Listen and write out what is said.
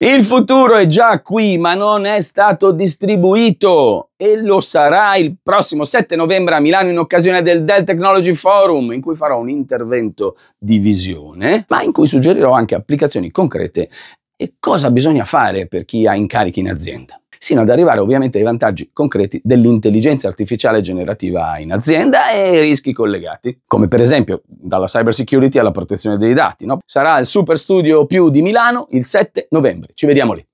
Il futuro è già qui, ma non è stato distribuito e lo sarà il prossimo 7 novembre a Milano in occasione del Dell Technology Forum, in cui farò un intervento di visione, ma in cui suggerirò anche applicazioni concrete e cosa bisogna fare per chi ha incarichi in azienda sino ad arrivare ovviamente ai vantaggi concreti dell'intelligenza artificiale generativa in azienda e ai rischi collegati, come per esempio dalla cyber security alla protezione dei dati. No? Sarà il super studio più di Milano il 7 novembre. Ci vediamo lì.